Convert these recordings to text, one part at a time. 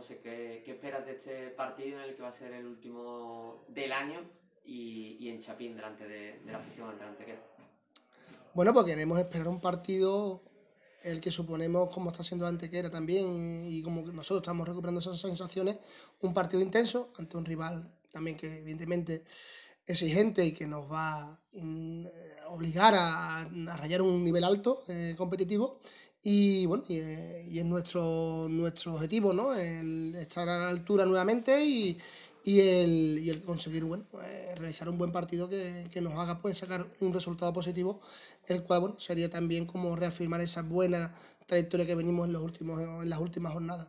No ¿qué, ¿qué, esperas de este partido en el que va a ser el último del año y, en Chapín delante de, la afición ante Antequera? Bueno, pues queremos esperar un partido el que suponemos como está siendo Antequera también y como nosotros estamos recuperando esas sensaciones, un partido intenso ante un rival también que evidentemente exigente y que nos va a mm, eh, obligar a, a rayar un nivel alto eh, competitivo y bueno, eh, y, es nuestro, nuestro objetivo, El estar a la altura nuevamente y, y el, conseguir bueno, eh, realizar un buen partido que, nos haga pues, sacar un resultado positivo, el cual sería también como reafirmar esa buena trayectoria que venimos en, los últimos, en las últimas jornadas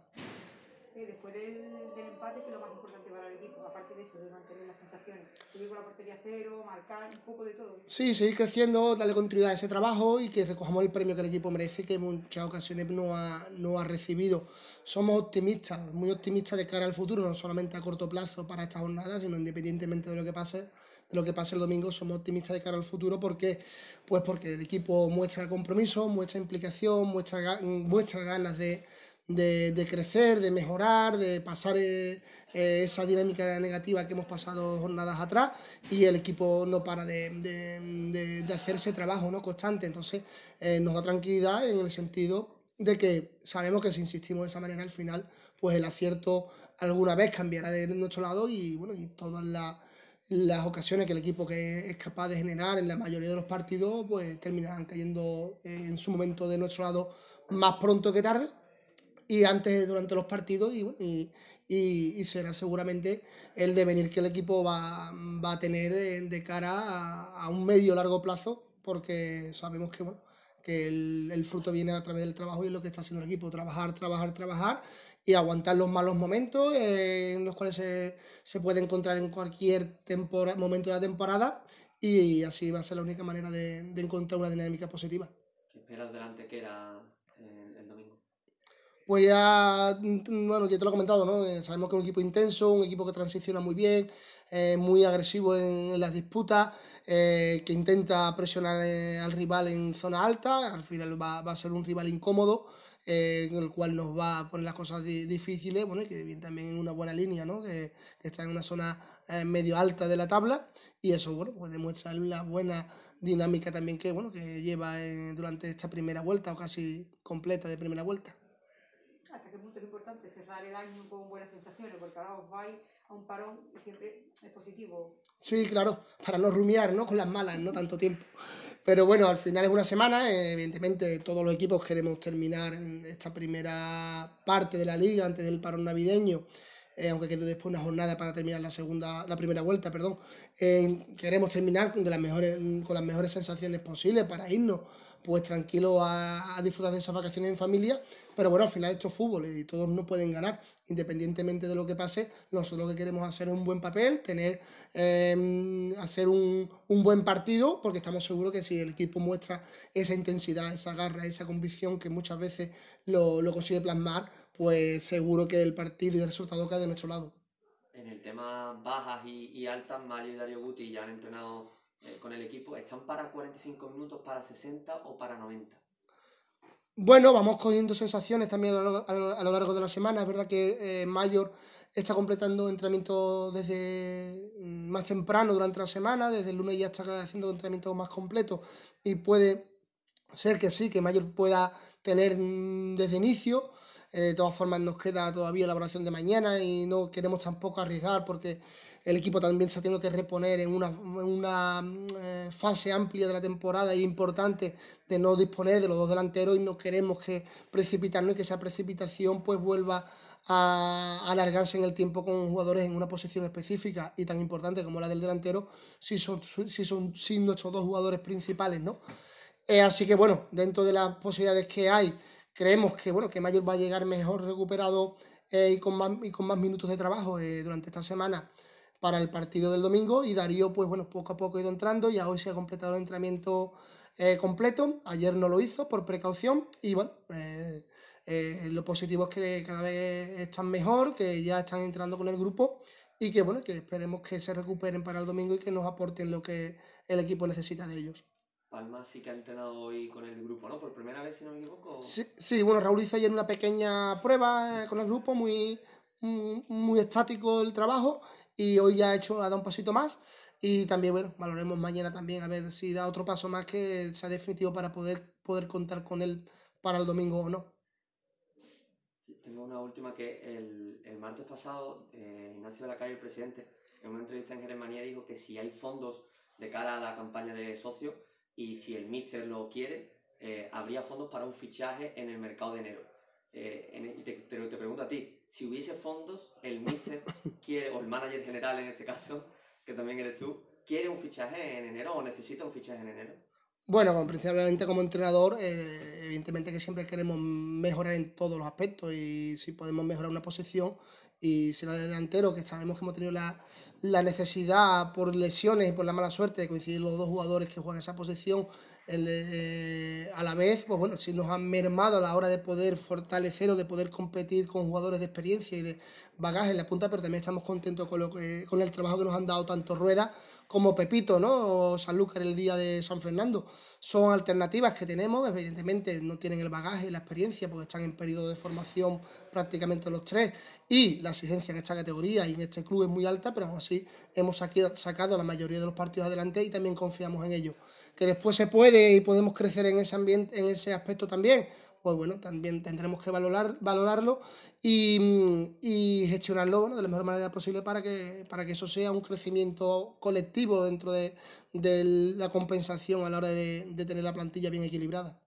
después del, empate, que es lo más importante para el equipo, aparte de eso, de mantener las sensaciones, subir con la portería cero, marcar, un poco de todo. Sí, seguir creciendo, darle continuidad a ese trabajo y que recojamos el premio que el equipo merece, que en muchas ocasiones no ha, no ha recibido. Somos optimistas, muy optimistas de cara al futuro, no solamente a corto plazo para esta jornada, sino independientemente de lo que pase. De lo que pase el domingo, somos optimistas de cara al futuro porque, pues porque el equipo muestra compromiso, muestra implicación, muestra, muestra ganas de, de, crecer, de mejorar, de pasar eh, eh, esa dinámica negativa que hemos pasado jornadas atrás y el equipo no para de, hacerse trabajo ¿no? constante. Entonces eh, nos da tranquilidad en el sentido de que sabemos que si insistimos de esa manera al final, pues el acierto alguna vez cambiará de nuestro lado y bueno, y todas las las ocasiones que el equipo que es capaz de generar en la mayoría de los partidos, pues terminarán cayendo en su momento de nuestro lado más pronto que tarde y antes, durante los partidos, y, será seguramente el devenir que el equipo va, a tener de, cara a, un medio largo plazo, porque sabemos que, que el, fruto viene a través del trabajo y es lo que está haciendo el equipo, trabajar, trabajar, trabajar y aguantar los malos momentos eh, en los cuales se, puede encontrar en cualquier temporada, momento de la temporada y así va a ser la única manera de, encontrar una dinámica positiva. ¿Qué esperas delante que era pues ya, mm, bueno, ya te lo he comentado, ¿no? Eh, sabemos que es un equipo intenso, un equipo que transiciona muy bien, eh, muy agresivo en, las disputas, eh, que intenta presionar al rival en zona alta, al final va, a ser un rival incómodo, en el cual nos va a poner las cosas difíciles, bueno, y que viene también en una buena línea, ¿no? Que, está en una zona medio alta de la tabla, y eso, bueno, pues demuestra la buena dinámica también que, bueno, que lleva durante esta primera vuelta, o casi completa de primera vuelta de cerrar el año con buenas sensaciones, porque ahora os vais a un parón y siempre es positivo. Sí, claro, para no rumiar, ¿no? Con las malas, no tanto tiempo. Pero bueno, al final es una semana, eh, evidentemente todos los equipos queremos terminar esta primera parte de la liga antes del parón navideño eh, aunque quede después una jornada para terminar la segunda, la primera vuelta, perdón. Eh, queremos terminar con las mejores, con las mejores sensaciones posibles para irnos pues tranquilo a, disfrutar de esas vacaciones en familia. Pero bueno, al final esto es fútbol y todos no pueden ganar. Independientemente de lo que pase, nosotros lo que queremos hacer es un buen papel, tener em, hacer un, buen partido, porque estamos seguros que si el equipo muestra esa intensidad, esa garra, esa convicción que muchas veces lo, lo consigue plasmar, pues seguro que el partido y el resultado queda de nuestro lado. En el tema bajas y, altas, Mario y Dario Guti ya han entrenado eh, con el equipo. ¿Están para 45 minutos, para 60 o para 90? Bueno, vamos cogiendo sensaciones también a lo, largo de la semana. Es verdad que eh, Mayor está completando entrenamiento desde mm, más temprano durante la semana, desde el lunes ya está haciendo entrenamiento más completos y puede ser que sí, que Mayor pueda tener mm, desde inicio eh, de todas formas, nos queda todavía la evaluación de mañana y no queremos tampoco arriesgar porque el equipo también se ha tenido que reponer en una, eh, fase amplia de la temporada y importante de no disponer de los dos delanteros y no queremos que precipitarnos y que esa precipitación pues vuelva a alargarse en el tiempo con jugadores en una posición específica y tan importante como la del delantero si son, si son nuestros dos jugadores principales, ¿no? Eh, así que bueno, dentro de las posibilidades que hay, Creemos que, bueno, que Mayor va a llegar mejor recuperado eh, y, con más, con más minutos de trabajo eh, durante esta semana para el partido del domingo y Darío, pues bueno, poco a poco ha ido entrando, y hoy se ha completado el entrenamiento eh, completo, ayer no lo hizo por precaución y bueno, lo positivo es que cada vez están mejor, que ya están entrando con el grupo y que bueno, que esperemos que se recuperen para el domingo y que nos aporten lo que el equipo necesita de ellos. Palma sí que ha entrenado hoy con el grupo, ¿no? Por primera vez, si no me equivoco. Sí, bueno, Raúl hizo ayer una pequeña prueba eh, con el grupo, muy, mm, muy estático el trabajo, y hoy ya ha hecho, ha dado un pasito más. Y también, bueno, valoremos mañana también a ver si da otro paso más que sea definitivo para poder, poder contar con él para el domingo o no. tengo una última que el, martes pasado, eh, Ignacio de la Calle, el presidente, en una entrevista en Alemania dijo que si hay fondos de cara a la campaña de socios, y si el míster lo quiere, eh, habría fondos para un fichaje en el mercado de enero. Eh, y te, pregunto a ti, si hubiese fondos, el míster quiere, o el manager general en este caso, que también eres tú, ¿quiere un fichaje en enero o necesita un fichaje en enero? Bueno, principalmente como entrenador, eh, evidentemente que siempre queremos mejorar en todos los aspectos y si podemos mejorar una posición, y será delantero... que sabemos que hemos tenido la, la, necesidad por lesiones y por la mala suerte de coincidir los dos jugadores que juegan esa posición, eh, a la vez, pues bueno, si nos han mermado a la hora de poder fortalecer o de poder competir con jugadores de experiencia y de bagaje en la punta, pero también estamos contentos con, lo con el trabajo que nos han dado tanto Rueda como Pepito, ¿no? O Sanlúcar el día de San Fernando. Son alternativas que tenemos, evidentemente no tienen el bagaje y la experiencia porque están en periodo de formación prácticamente los tres y la exigencia en esta categoría y en este club es muy alta, pero aún así hemos sacado la mayoría de los partidos adelante y también confiamos en ellos que después se puede y podemos crecer en ese ambiente, en ese aspecto también, pues bueno, también tendremos que valorar, valorarlo y, mm, gestionarlo de la mejor manera posible para que, para que eso sea un crecimiento colectivo dentro de, la compensación a la hora de tener la plantilla bien equilibrada.